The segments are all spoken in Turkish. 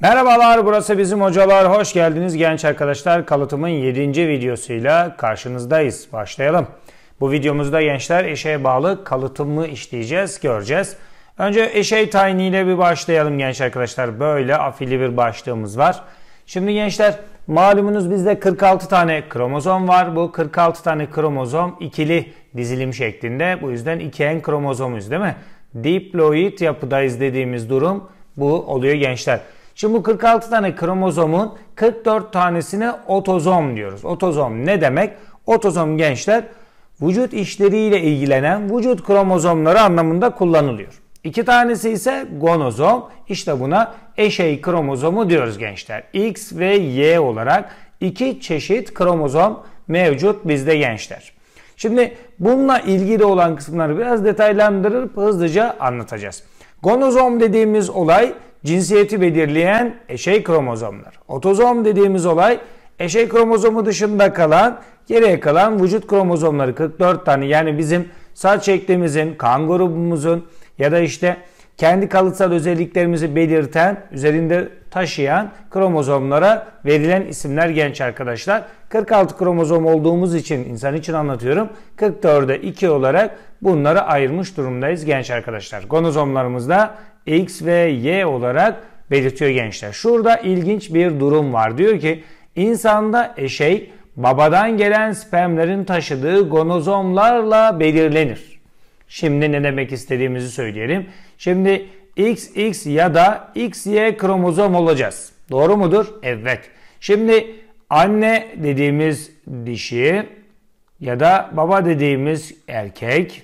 Merhabalar burası bizim hocalar. Hoş geldiniz genç arkadaşlar. Kalıtımın 7. videosuyla karşınızdayız. Başlayalım. Bu videomuzda gençler eşeğe bağlı kalıtımı işleyeceğiz, göreceğiz. Önce eşeği tiny ile bir başlayalım genç arkadaşlar. Böyle afili bir başlığımız var. Şimdi gençler malumunuz bizde 46 tane kromozom var. Bu 46 tane kromozom ikili dizilim şeklinde. Bu yüzden 2N kromozomuz değil mi? Diploid yapıdayız dediğimiz durum bu oluyor gençler. Şimdi bu 46 tane kromozomun 44 tanesine otozom diyoruz. Otozom ne demek? Otozom gençler vücut işleriyle ilgilenen vücut kromozomları anlamında kullanılıyor. İki tanesi ise gonozom. İşte buna eşey kromozomu diyoruz gençler. X ve Y olarak iki çeşit kromozom mevcut bizde gençler. Şimdi bununla ilgili olan kısımları biraz detaylandırıp hızlıca anlatacağız. Gonozom dediğimiz olay cinsiyeti belirleyen eşey kromozomlar. Otozom dediğimiz olay eşey kromozomu dışında kalan geriye kalan vücut kromozomları 44 tane yani bizim saç şeklimizin, kan grubumuzun ya da işte kendi kalıtsal özelliklerimizi belirten, üzerinde taşıyan kromozomlara verilen isimler genç arkadaşlar. 46 kromozom olduğumuz için insan için anlatıyorum. 44'e 2 olarak bunları ayırmış durumdayız genç arkadaşlar. Gonozomlarımız da X ve Y olarak belirtiyor gençler. Şurada ilginç bir durum var. Diyor ki insanda eşey babadan gelen spermlerin taşıdığı gonozomlarla belirlenir. Şimdi ne demek istediğimizi söyleyelim. Şimdi XX ya da XY kromozom olacağız. Doğru mudur? Evet. Şimdi anne dediğimiz dişi ya da baba dediğimiz erkek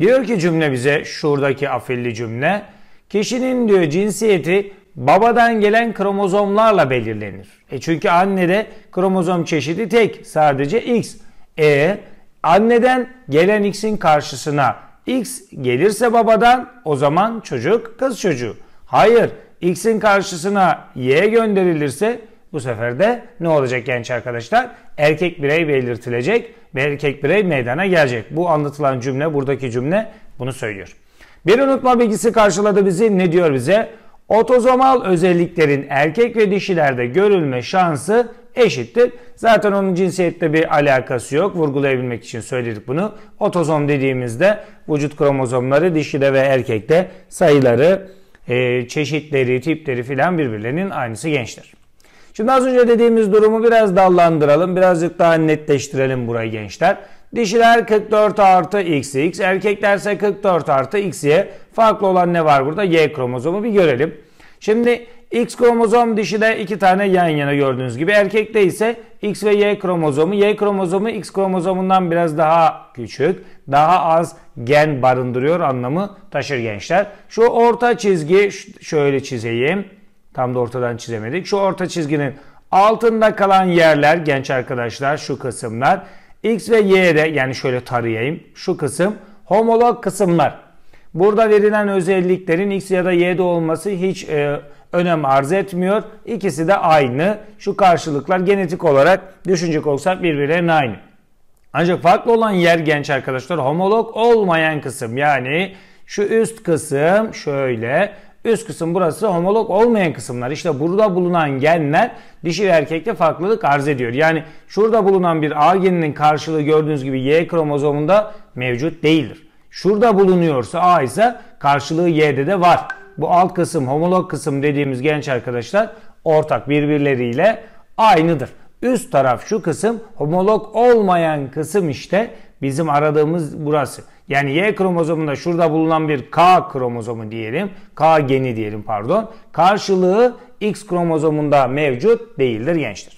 Diyor ki cümle bize şuradaki afilli cümle. Kişinin diyor cinsiyeti babadan gelen kromozomlarla belirlenir. E çünkü annede kromozom çeşidi tek sadece X. E anneden gelen X'in karşısına X gelirse babadan o zaman çocuk kız çocuğu. Hayır X'in karşısına Y gönderilirse bu sefer de ne olacak genç arkadaşlar? Erkek birey belirtilecek. Bir erkek birey meydana gelecek. Bu anlatılan cümle, buradaki cümle bunu söylüyor. Bir unutma bilgisi karşıladı bizi. Ne diyor bize? Otozomal özelliklerin erkek ve dişilerde görülme şansı eşittir. Zaten onun cinsiyette bir alakası yok. Vurgulayabilmek için söyledik bunu. Otozom dediğimizde vücut kromozomları dişide ve erkekte sayıları, e, çeşitleri, tipleri filan birbirlerinin aynısı gençler. Şimdi az önce dediğimiz durumu biraz dallandıralım. Birazcık daha netleştirelim burayı gençler. Dişiler 44 artı XX, erkeklerse 44 artı XY. Farklı olan ne var burada? Y kromozomu bir görelim. Şimdi X kromozom dişide iki tane yan yana gördüğünüz gibi. Erkekte ise X ve Y kromozomu. Y kromozomu X kromozomundan biraz daha küçük. Daha az gen barındırıyor anlamı taşır gençler. Şu orta çizgi şöyle çizeyim. Tam da ortadan çizemedik. Şu orta çizginin altında kalan yerler genç arkadaşlar şu kısımlar. X ve Y'de yani şöyle tarayayım. Şu kısım homolog kısımlar. Burada verilen özelliklerin X ya da Y'de olması hiç e, önem arz etmiyor. İkisi de aynı. Şu karşılıklar genetik olarak düşünecek olsak birbirlerine aynı. Ancak farklı olan yer genç arkadaşlar homolog olmayan kısım. Yani şu üst kısım şöyle Üst kısım burası homolog olmayan kısımlar. İşte burada bulunan genler dişi ve erkekte farklılık arz ediyor. Yani şurada bulunan bir A geninin karşılığı gördüğünüz gibi Y kromozomunda mevcut değildir. Şurada bulunuyorsa A ise karşılığı Y'de de var. Bu alt kısım homolog kısım dediğimiz genç arkadaşlar ortak birbirleriyle aynıdır. Üst taraf şu kısım homolog olmayan kısım işte bizim aradığımız burası. Yani Y kromozomunda şurada bulunan bir K kromozomu diyelim. K geni diyelim pardon. Karşılığı X kromozomunda mevcut değildir gençler.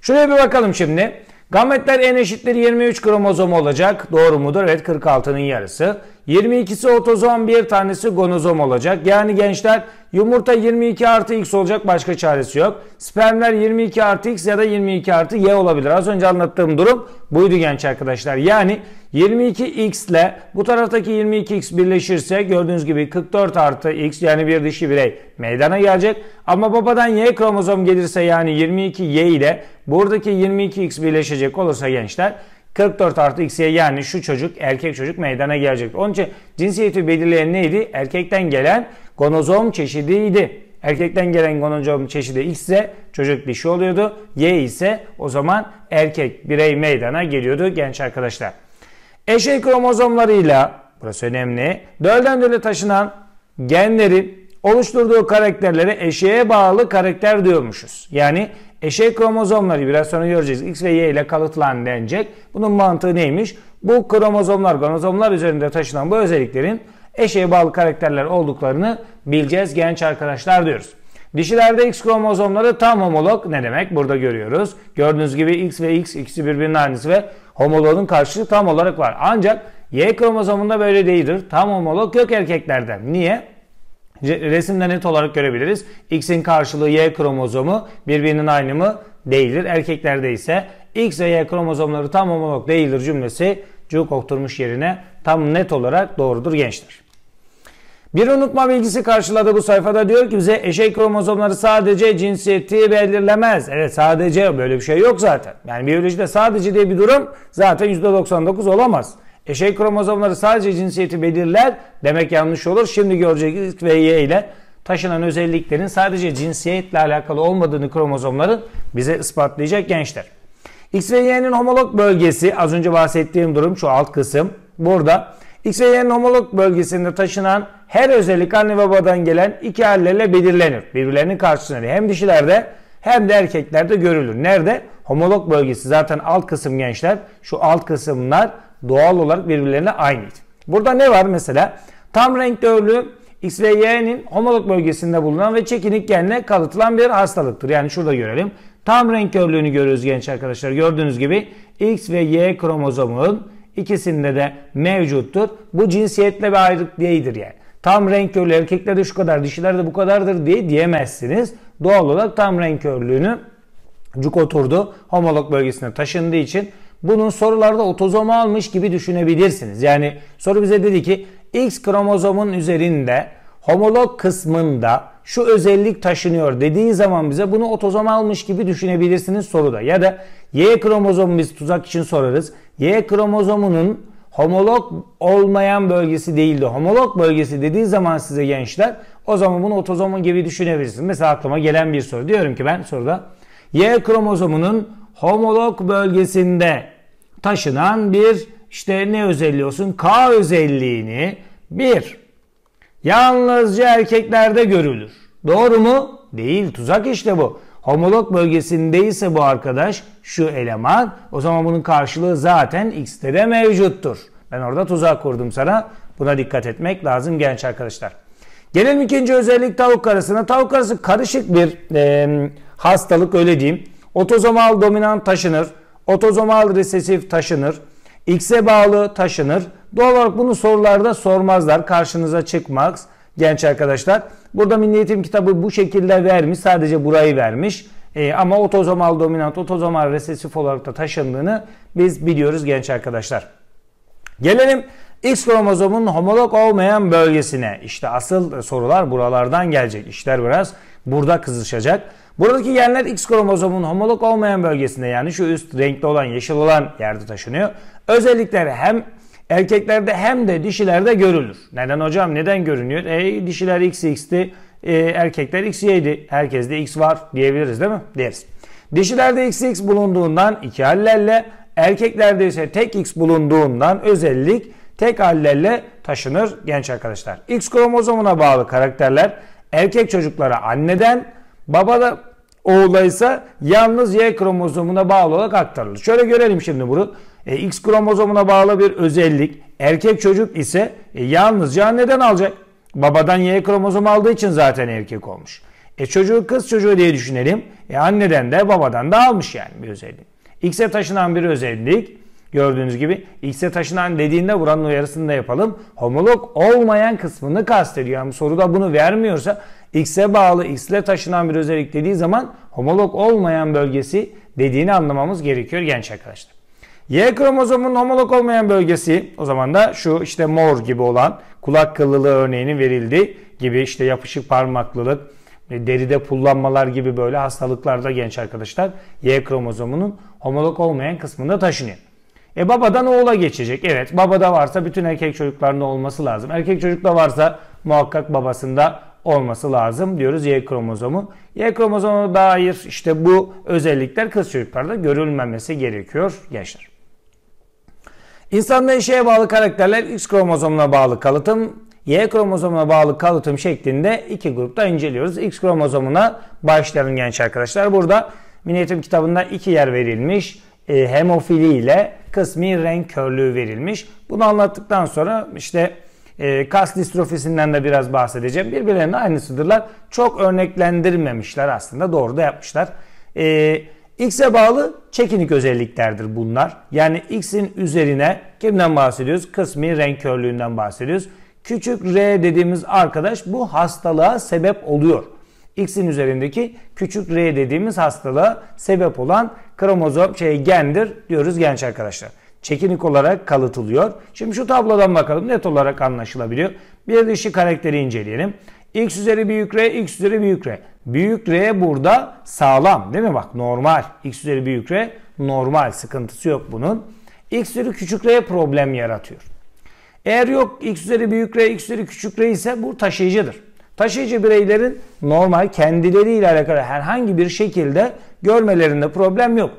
Şuraya bir bakalım şimdi. Gametler en eşittir 23 kromozom olacak. Doğru mudur? Evet 46'nın yarısı. 22'si otozom bir tanesi gonozom olacak. Yani gençler yumurta 22 artı x olacak başka çaresi yok. Spermler 22 artı x ya da 22 artı y olabilir. Az önce anlattığım durum buydu genç arkadaşlar. Yani 22x ile bu taraftaki 22x birleşirse gördüğünüz gibi 44 artı x yani bir dişi birey meydana gelecek. Ama babadan y kromozom gelirse yani 22y ile buradaki 22x birleşecek olursa gençler 44 artı x'ye yani şu çocuk erkek çocuk meydana gelecek. Onun için cinsiyeti belirleyen neydi? Erkekten gelen gonozom çeşidiydi. Erkekten gelen gonozom çeşidi X ise çocuk dişi oluyordu. Y ise o zaman erkek birey meydana geliyordu genç arkadaşlar. Eşey kromozomlarıyla burası önemli. Dölden döle taşınan genlerin oluşturduğu karakterlere eşeğe bağlı karakter diyormuşuz. Yani eşek kromozomları biraz sonra göreceğiz. X ve Y ile kalıtlan denecek. Bunun mantığı neymiş? Bu kromozomlar, kromozomlar üzerinde taşınan bu özelliklerin eşeğe bağlı karakterler olduklarını bileceğiz genç arkadaşlar diyoruz. Dişilerde X kromozomları tam homolog ne demek? Burada görüyoruz. Gördüğünüz gibi X ve X ikisi birbirinin aynısı ve homologun karşılığı tam olarak var. Ancak Y kromozomunda böyle değildir. Tam homolog yok erkeklerde. Niye? resimde net olarak görebiliriz. X'in karşılığı Y kromozomu birbirinin aynı mı? Değildir. Erkeklerde ise X ve Y kromozomları tam homolog değildir cümlesi cuk okturmuş yerine tam net olarak doğrudur gençler. Bir unutma bilgisi karşıladı bu sayfada diyor ki bize eşey kromozomları sadece cinsiyeti belirlemez. Evet sadece böyle bir şey yok zaten. Yani biyolojide sadece diye bir durum zaten %99 olamaz. Eşey kromozomları sadece cinsiyeti belirler demek yanlış olur. Şimdi göreceğiz ve Y ile taşınan özelliklerin sadece cinsiyetle alakalı olmadığını kromozomların bize ispatlayacak gençler. X ve Y'nin homolog bölgesi az önce bahsettiğim durum şu alt kısım. Burada X ve Y'nin homolog bölgesinde taşınan her özellik anne ve babadan gelen iki hallerle belirlenir. Birbirlerinin karşısında hem dişilerde hem de erkeklerde görülür. Nerede? Homolog bölgesi zaten alt kısım gençler. Şu alt kısımlar doğal olarak birbirlerine aynıydı. Burada ne var mesela? Tam renkli örlü X ve Y'nin homolog bölgesinde bulunan ve çekinik genle kalıtılan bir hastalıktır. Yani şurada görelim. Tam renk körlüğünü görüyoruz genç arkadaşlar. Gördüğünüz gibi X ve Y kromozomun ikisinde de mevcuttur. Bu cinsiyetle bir ayrılık değildir yani. Tam renk körlüğü erkeklerde şu kadar, dişilerde bu kadardır diye diyemezsiniz. Doğal olarak tam renk körlüğünü cuk oturdu. Homolog bölgesine taşındığı için bunun sorularda otozomu almış gibi düşünebilirsiniz. Yani soru bize dedi ki X kromozomun üzerinde homolog kısmında şu özellik taşınıyor dediği zaman bize bunu otozom almış gibi düşünebilirsiniz soruda. Ya da Y kromozomu biz tuzak için sorarız. Y kromozomunun homolog olmayan bölgesi değildi. Homolog bölgesi dediği zaman size gençler o zaman bunu otozomun gibi düşünebilirsiniz. Mesela aklıma gelen bir soru. Diyorum ki ben soruda Y kromozomunun homolog bölgesinde taşınan bir işte ne özelliği olsun? K özelliğini bir yalnızca erkeklerde görülür. Doğru mu? Değil. Tuzak işte bu. Homolog bölgesindeyse bu arkadaş şu eleman o zaman bunun karşılığı zaten X'te de mevcuttur. Ben orada tuzak kurdum sana. Buna dikkat etmek lazım genç arkadaşlar. Gelelim ikinci özellik tavuk karısına. Tavuk karısı karışık bir e, hastalık öyle diyeyim. Otozomal dominant taşınır. Otozomal resesif taşınır. X'e bağlı taşınır. Doğal olarak bunu sorularda sormazlar. Karşınıza çıkmaz genç arkadaşlar. Burada Milli Eğitim kitabı bu şekilde vermiş. Sadece burayı vermiş. E, ama otozomal dominant, otozomal resesif olarak da taşındığını biz biliyoruz genç arkadaşlar. Gelelim X kromozomun homolog olmayan bölgesine. İşte asıl sorular buralardan gelecek. İşler biraz burada kızışacak. Buradaki genler X kromozomun homolog olmayan bölgesinde yani şu üst renkte olan yeşil olan yerde taşınıyor. Özellikler hem erkeklerde hem de dişilerde görülür. Neden hocam neden görünüyor? E, dişiler XX'ti, e, erkekler XY'di. Herkeste X var diyebiliriz değil mi? Deriz. Dişilerde XX bulunduğundan iki hallerle, erkeklerde ise tek X bulunduğundan özellik tek hallerle taşınır genç arkadaşlar. X kromozomuna bağlı karakterler erkek çocuklara anneden, Babada oğula ise yalnız Y kromozomuna bağlı olarak aktarılır. Şöyle görelim şimdi bunu. E, X kromozomuna bağlı bir özellik erkek çocuk ise e, yalnızca anneden alacak. Babadan Y kromozomu aldığı için zaten erkek olmuş. E çocuğu kız çocuğu diye düşünelim. E anneden de babadan da almış yani bir özellik. X'e taşınan bir özellik Gördüğünüz gibi x'e taşınan dediğinde buranın uyarısını da yapalım. Homolog olmayan kısmını kastediyor. Yani soruda bunu vermiyorsa x'e bağlı x'le taşınan bir özellik dediği zaman homolog olmayan bölgesi dediğini anlamamız gerekiyor genç arkadaşlar. Y kromozomun homolog olmayan bölgesi o zaman da şu işte mor gibi olan kulak kıllılığı örneğinin verildi gibi işte yapışık parmaklılık, e, deride pullanmalar gibi böyle hastalıklarda genç arkadaşlar Y kromozomunun homolog olmayan kısmında taşınıyor. E babadan oğula geçecek. Evet babada varsa bütün erkek çocuklarında olması lazım. Erkek çocukta varsa muhakkak babasında olması lazım diyoruz Y kromozomu. Y kromozomuna dair işte bu özellikler kız çocuklarda görülmemesi gerekiyor gençler. İnsanda eşeğe bağlı karakterler X kromozomuna bağlı kalıtım, Y kromozomuna bağlı kalıtım şeklinde iki grupta inceliyoruz. X kromozomuna başlayalım genç arkadaşlar. Burada Milli kitabında iki yer verilmiş. E, hemofili ile kısmi renk körlüğü verilmiş. Bunu anlattıktan sonra işte e, kas distrofisinden de biraz bahsedeceğim. Birbirlerinin aynısıdırlar. Çok örneklendirmemişler aslında. Doğru da yapmışlar. E, X'e bağlı çekinik özelliklerdir bunlar. Yani X'in üzerine kimden bahsediyoruz? Kısmi renk körlüğünden bahsediyoruz. Küçük R dediğimiz arkadaş bu hastalığa sebep oluyor. X'in üzerindeki küçük R dediğimiz hastalığa sebep olan kromozom şey gendir diyoruz genç arkadaşlar. Çekinik olarak kalıtılıyor. Şimdi şu tablodan bakalım net olarak anlaşılabiliyor. Bir dişi karakteri inceleyelim. X üzeri büyük R, X üzeri büyük R. Büyük R burada sağlam değil mi? Bak normal. X üzeri büyük R normal. Sıkıntısı yok bunun. X üzeri küçük R problem yaratıyor. Eğer yok X üzeri büyük R, X üzeri küçük R ise bu taşıyıcıdır. Taşıyıcı bireylerin normal kendileriyle alakalı herhangi bir şekilde görmelerinde problem yok.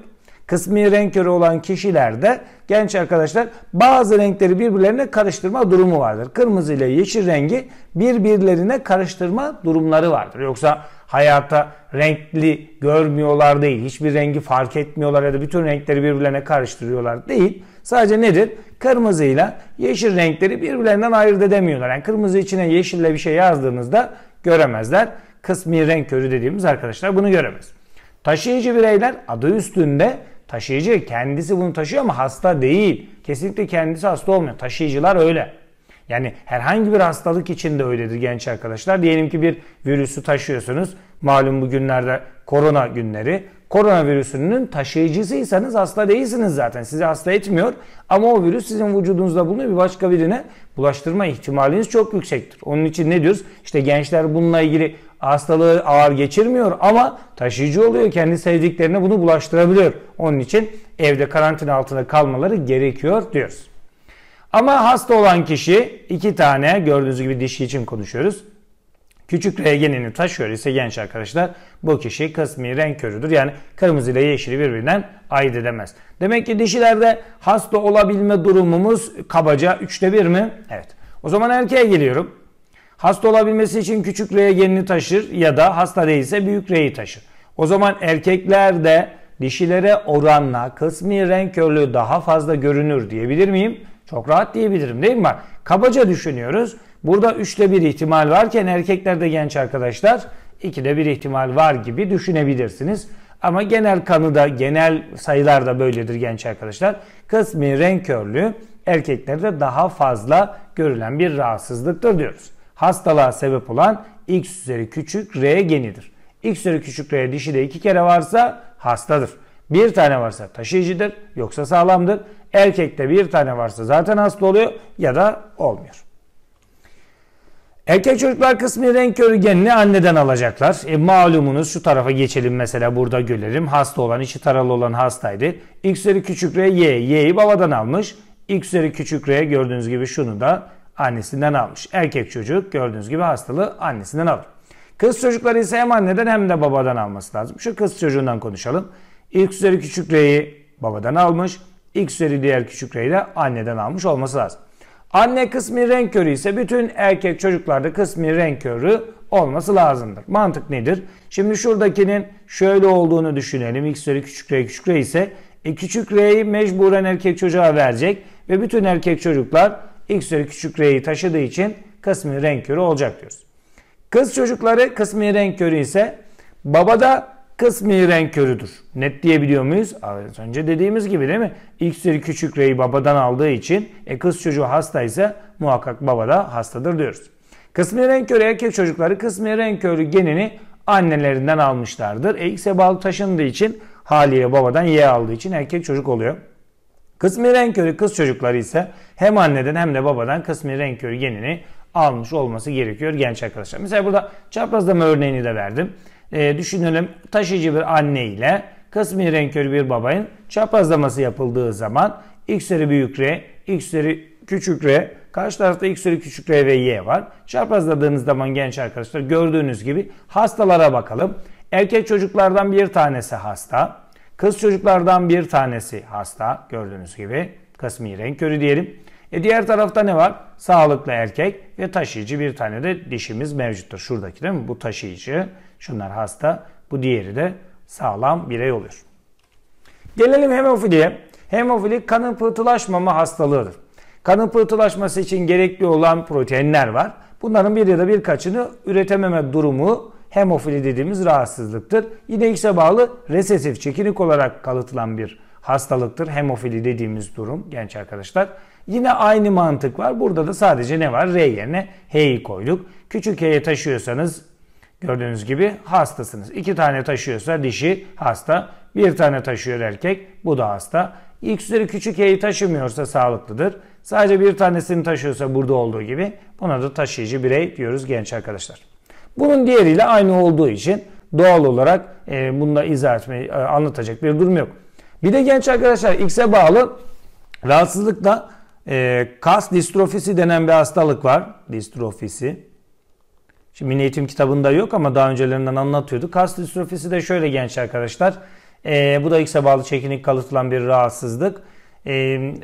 Kısmi renk körü olan kişilerde genç arkadaşlar bazı renkleri birbirlerine karıştırma durumu vardır. Kırmızı ile yeşil rengi birbirlerine karıştırma durumları vardır. Yoksa hayata renkli görmüyorlar değil. Hiçbir rengi fark etmiyorlar ya da bütün renkleri birbirlerine karıştırıyorlar değil. Sadece nedir? Kırmızıyla yeşil renkleri birbirlerinden ayırt edemiyorlar. Yani kırmızı içine yeşille bir şey yazdığınızda göremezler. Kısmi renk körü dediğimiz arkadaşlar bunu göremez. Taşıyıcı bireyler adı üstünde taşıyıcı kendisi bunu taşıyor ama hasta değil. Kesinlikle kendisi hasta olmuyor. Taşıyıcılar öyle. Yani herhangi bir hastalık için de öyledir genç arkadaşlar. Diyelim ki bir virüsü taşıyorsunuz. Malum bugünlerde korona günleri koronavirüsünün taşıyıcısıysanız hasta değilsiniz zaten. Sizi hasta etmiyor ama o virüs sizin vücudunuzda bulunuyor bir başka birine bulaştırma ihtimaliniz çok yüksektir. Onun için ne diyoruz? İşte gençler bununla ilgili hastalığı ağır geçirmiyor ama taşıyıcı oluyor. Kendi sevdiklerine bunu bulaştırabiliyor. Onun için evde karantina altında kalmaları gerekiyor diyoruz. Ama hasta olan kişi iki tane gördüğünüz gibi dişi için konuşuyoruz. Küçük R genini taşıyor ise genç arkadaşlar bu kişi kısmi renk körüdür. Yani kırmızı ile yeşili birbirinden ayırt edemez. Demek ki dişilerde hasta olabilme durumumuz kabaca üçte bir mi? Evet. O zaman erkeğe geliyorum. Hasta olabilmesi için küçük R genini taşır ya da hasta değilse büyük R'yi taşır. O zaman erkeklerde dişilere oranla kısmi renk körlüğü daha fazla görünür diyebilir miyim? Çok rahat diyebilirim değil mi? Kabaca düşünüyoruz. Burada üçte bir ihtimal varken erkeklerde genç arkadaşlar ikide bir ihtimal var gibi düşünebilirsiniz. Ama genel kanıda, genel sayılar da böyledir genç arkadaşlar. Kısmi renk körlüğü erkeklerde daha fazla görülen bir rahatsızlıktır diyoruz. Hastalığa sebep olan X üzeri küçük R genidir. X üzeri küçük R dişide iki kere varsa hastadır. Bir tane varsa taşıyıcıdır yoksa sağlamdır. Erkekte bir tane varsa zaten hasta oluyor ya da olmuyor. Erkek çocuklar kısmı renk körü genini anneden alacaklar. E, malumunuz şu tarafa geçelim mesela burada görelim. Hasta olan, içi taralı olan hastaydı. X üzeri küçük R, Y. Y'yi babadan almış. X üzeri küçük R gördüğünüz gibi şunu da annesinden almış. Erkek çocuk gördüğünüz gibi hastalığı annesinden alır. Kız çocukları ise hem anneden hem de babadan alması lazım. Şu kız çocuğundan konuşalım. X üzeri küçük R'yi babadan almış. X üzeri diğer küçük R'yi de anneden almış olması lazım. Anne kısmi renk körü ise bütün erkek çocuklarda kısmi renk körü olması lazımdır. Mantık nedir? Şimdi şuradakinin şöyle olduğunu düşünelim. X üzeri küçük r küçük r ise e, küçük r'yi mecburen erkek çocuğa verecek ve bütün erkek çocuklar x üzeri küçük r'yi taşıdığı için kısmi renk körü olacak diyoruz. Kız çocukları kısmi renk körü ise babada kısmi renk körüdür. Net diyebiliyor muyuz? Az önce dediğimiz gibi değil mi? İksir küçük reyi babadan aldığı için e, kız çocuğu hastaysa muhakkak baba da hastadır diyoruz. Kısmi renk körü erkek çocukları kısmi renk körü genini annelerinden almışlardır. E, X'e bağlı taşındığı için haliyle babadan Y aldığı için erkek çocuk oluyor. Kısmi renk körü kız çocukları ise hem anneden hem de babadan kısmi renk körü genini almış olması gerekiyor genç arkadaşlar. Mesela burada çaprazlama örneğini de verdim e, düşünelim taşıyıcı bir anne ile kısmi renkör bir babayın çaprazlaması yapıldığı zaman x üzeri büyük r, x üzeri küçük r, karşı tarafta x üzeri küçük r ve y var. Çaprazladığınız zaman genç arkadaşlar gördüğünüz gibi hastalara bakalım. Erkek çocuklardan bir tanesi hasta. Kız çocuklardan bir tanesi hasta gördüğünüz gibi kısmi renkörü diyelim. E diğer tarafta ne var? Sağlıklı erkek ve taşıyıcı bir tane de dişimiz mevcuttur. Şuradaki değil mi? Bu taşıyıcı. Şunlar hasta. Bu diğeri de sağlam birey oluyor. Gelelim hemofiliye. Hemofili kanın pıhtılaşmama hastalığıdır. Kanın pıhtılaşması için gerekli olan proteinler var. Bunların bir ya da birkaçını üretememe durumu hemofili dediğimiz rahatsızlıktır. Yine X'e bağlı resesif çekinik olarak kalıtılan bir hastalıktır. Hemofili dediğimiz durum genç arkadaşlar. Yine aynı mantık var. Burada da sadece ne var? R yerine H'yi koyduk. Küçük H'ye taşıyorsanız gördüğünüz gibi hastasınız. İki tane taşıyorsa dişi hasta. Bir tane taşıyor erkek. Bu da hasta. X üzeri küçük H'yi taşımıyorsa sağlıklıdır. Sadece bir tanesini taşıyorsa burada olduğu gibi buna da taşıyıcı birey diyoruz genç arkadaşlar. Bunun diğeriyle aynı olduğu için doğal olarak e, bunu izah etmeyi e, anlatacak bir durum yok. Bir de genç arkadaşlar X'e bağlı rahatsızlıkla e, kas distrofisi denen bir hastalık var. Distrofisi. Şimdi Milli Eğitim kitabında yok ama daha öncelerinden anlatıyordu. Kas distrofisi de şöyle genç arkadaşlar. E, bu da X'e bağlı çekinik kalıtılan bir rahatsızlık. E,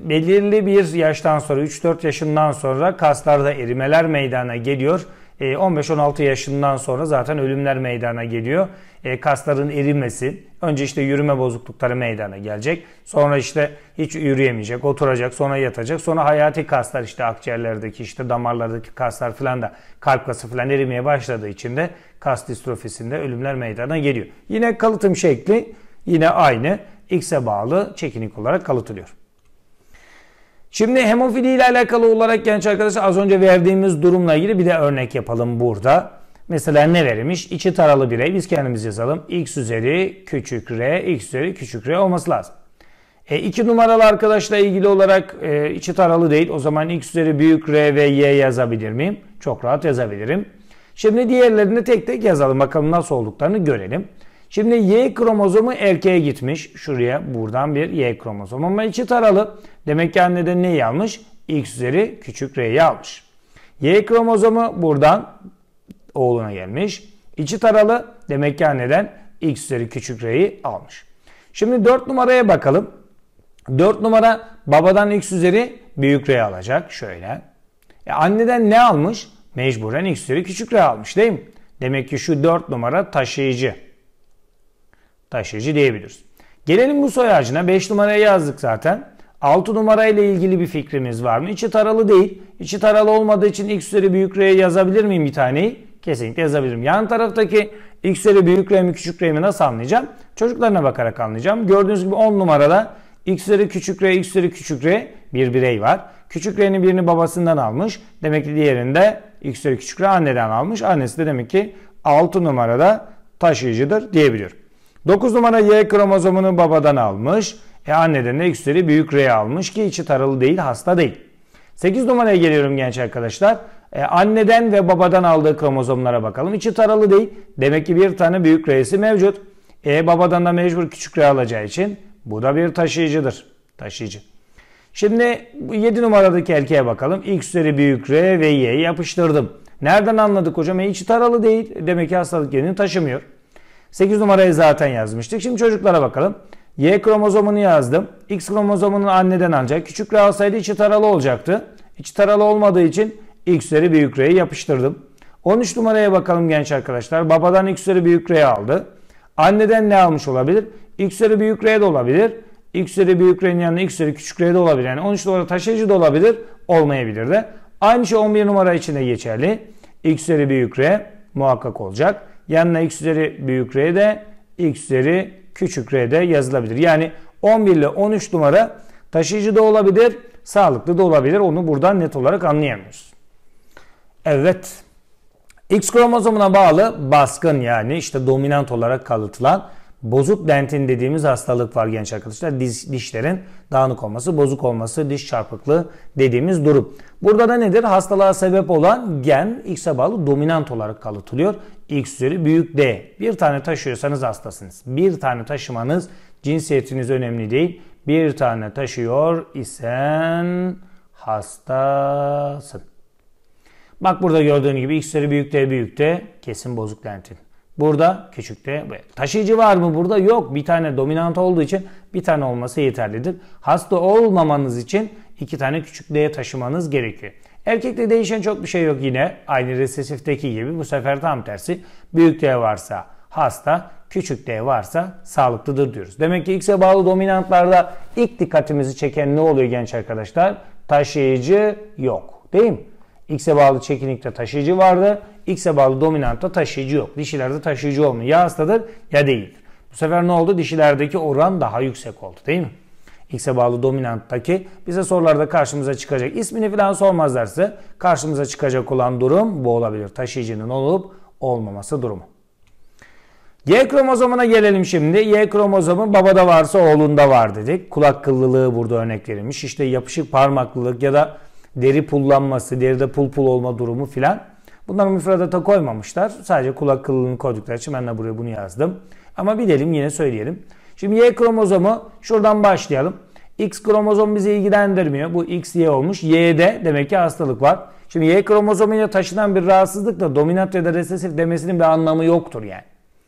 belirli bir yaştan sonra 3-4 yaşından sonra kaslarda erimeler meydana geliyor. 15-16 e, yaşından sonra zaten ölümler meydana geliyor. E, kasların erimesi, önce işte yürüme bozuklukları meydana gelecek. Sonra işte hiç yürüyemeyecek, oturacak, sonra yatacak. Sonra hayati kaslar işte akciğerlerdeki işte damarlardaki kaslar falan da kalp kası falan erimeye başladığı için de kas distrofisinde ölümler meydana geliyor. Yine kalıtım şekli yine aynı. X'e bağlı çekinik olarak kalıtılıyor. Şimdi hemofili ile alakalı olarak genç arkadaşlar az önce verdiğimiz durumla ilgili bir de örnek yapalım burada. Mesela ne verilmiş? İçi taralı birey. Biz kendimiz yazalım. X üzeri küçük R, X üzeri küçük R olması lazım. E, iki numaralı arkadaşla ilgili olarak e, içi taralı değil. O zaman X üzeri büyük R ve Y yazabilir miyim? Çok rahat yazabilirim. Şimdi diğerlerini tek tek yazalım. Bakalım nasıl olduklarını görelim. Şimdi Y kromozomu erkeğe gitmiş. Şuraya buradan bir Y kromozomu ama içi taralı. Demek ki anneden neyi almış? X üzeri küçük R'yi almış. Y kromozomu buradan oğluna gelmiş. İçi taralı. Demek ki anneden X üzeri küçük R'yi almış. Şimdi 4 numaraya bakalım. 4 numara babadan X üzeri büyük R alacak. Şöyle. E anneden ne almış? Mecburen X üzeri küçük R almış değil mi? Demek ki şu 4 numara taşıyıcı taşıyıcı diyebiliriz. Gelelim bu soy ağacına. 5 numaraya yazdık zaten. 6 numarayla ilgili bir fikrimiz var mı? İçi taralı değil. İçi taralı olmadığı için x üzeri büyük R'ye yazabilir miyim bir taneyi? Kesinlikle yazabilirim. Yan taraftaki x üzeri büyük mi küçük mi nasıl anlayacağım? Çocuklarına bakarak anlayacağım. Gördüğünüz gibi 10 numarada x üzeri küçük R, x üzeri küçük R bir birey var. Küçük R'nin birini babasından almış. Demek ki diğerinde x üzeri küçük R anneden almış. Annesi de demek ki 6 numarada taşıyıcıdır diyebiliyorum. 9 numara Y kromozomunu babadan almış. E anneden de x büyük R almış ki içi taralı değil, hasta değil. 8 numaraya geliyorum genç arkadaşlar. E, anneden ve babadan aldığı kromozomlara bakalım. İçi taralı değil. Demek ki bir tane büyük R'si mevcut. E babadan da mecbur küçük R alacağı için bu da bir taşıyıcıdır. Taşıyıcı. Şimdi 7 numaradaki erkeğe bakalım. X büyük R ve Y'yi yapıştırdım. Nereden anladık hocam? E içi taralı değil. Demek ki hastalık genini taşımıyor. 8 numarayı zaten yazmıştık. Şimdi çocuklara bakalım. Y kromozomunu yazdım. X kromozomunu anneden alacak. Küçük R alsaydı içi taralı olacaktı. İçi taralı olmadığı için X'leri büyük R'ye yapıştırdım. 13 numaraya bakalım genç arkadaşlar. Babadan X'leri büyük R'ye aldı. Anneden ne almış olabilir? X'leri büyük R'ye de olabilir. X'leri büyük R'nin yanına X'leri küçük R'ye de olabilir. Yani 13 numara taşıyıcı da olabilir. Olmayabilir de. Aynı şey 11 numara için de geçerli. X'leri büyük R muhakkak olacak yanına x üzeri büyük R'de, x üzeri küçük r'de yazılabilir. Yani 11 ile 13 numara taşıyıcı da olabilir, sağlıklı da olabilir. Onu buradan net olarak anlayamıyoruz. Evet. X kromozomuna bağlı baskın yani işte dominant olarak kalıtılan bozuk dentin dediğimiz hastalık var genç arkadaşlar. Diş, dişlerin dağınık olması, bozuk olması, diş çarpıklığı dediğimiz durum. Burada da nedir? Hastalığa sebep olan gen X'e bağlı dominant olarak kalıtılıyor. X üzeri büyük D. Bir tane taşıyorsanız hastasınız. Bir tane taşımanız cinsiyetiniz önemli değil. Bir tane taşıyor isen hastasın. Bak burada gördüğün gibi X üzeri büyük D büyük D kesin bozuk dentin. Burada küçükte taşıyıcı var mı burada? Yok. Bir tane dominant olduğu için bir tane olması yeterlidir. Hasta olmamanız için iki tane küçük küçüklüğe taşımanız gerekiyor. Erkekte değişen çok bir şey yok yine. Aynı resesifteki gibi bu sefer tam tersi. Büyük D varsa hasta, küçük D varsa sağlıklıdır diyoruz. Demek ki X'e bağlı dominantlarda ilk dikkatimizi çeken ne oluyor genç arkadaşlar? Taşıyıcı yok. Değil mi? X'e bağlı çekinikte taşıyıcı vardı. X'e bağlı dominantta taşıyıcı yok. Dişilerde taşıyıcı olmuyor. Ya hastadır ya değil. Bu sefer ne oldu? Dişilerdeki oran daha yüksek oldu değil mi? X'e bağlı dominanttaki bize sorularda karşımıza çıkacak. ismini falan sormazlarsa karşımıza çıkacak olan durum bu olabilir. Taşıyıcının olup olmaması durumu. Y kromozomuna gelelim şimdi. Y kromozomu babada varsa oğlunda var dedik. Kulak kıllılığı burada örnek verilmiş. İşte yapışık parmaklılık ya da deri pullanması, deride pul pul olma durumu filan. Bunları müfredata koymamışlar. Sadece kulak kılığını koydukları için ben de buraya bunu yazdım. Ama bilelim yine söyleyelim. Şimdi Y kromozomu şuradan başlayalım. X kromozom bizi ilgilendirmiyor. Bu X Y olmuş. Y'de demek ki hastalık var. Şimdi Y kromozomuyla taşınan bir rahatsızlık da dominant ya da resesif demesinin bir anlamı yoktur yani.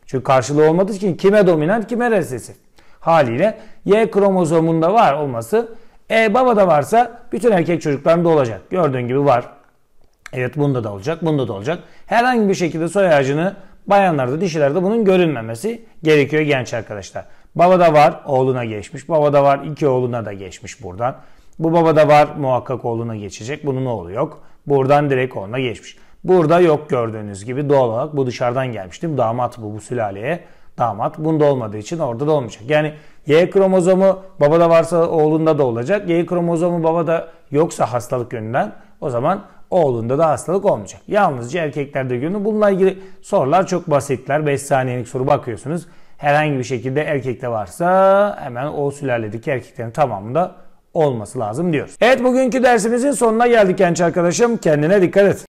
Çünkü karşılığı olmadığı için kime dominant kime resesif. Haliyle Y kromozomunda var olması e, baba da varsa bütün erkek çocuklarında olacak. Gördüğün gibi var. Evet bunda da olacak, bunda da olacak. Herhangi bir şekilde soy ağacını bayanlarda, dişilerde bunun görünmemesi gerekiyor genç arkadaşlar. Baba da var, oğluna geçmiş. Baba da var, iki oğluna da geçmiş buradan. Bu baba da var, muhakkak oğluna geçecek. Bunun oğlu yok. Buradan direkt oğluna geçmiş. Burada yok gördüğünüz gibi doğal olarak bu dışarıdan gelmiş değil mi? Damat bu, bu sülaleye. Damat bunda olmadığı için orada da olmayacak. Yani Y kromozomu babada varsa oğlunda da olacak. Y kromozomu babada yoksa hastalık yönünden o zaman oğlunda da hastalık olmayacak. Yalnızca erkeklerde görünür. Bununla ilgili sorular çok basitler. 5 saniyelik soru bakıyorsunuz. Herhangi bir şekilde erkekte varsa hemen o sülaledeki erkeklerin tamamında olması lazım diyoruz. Evet bugünkü dersimizin sonuna geldik genç arkadaşım. Kendine dikkat et.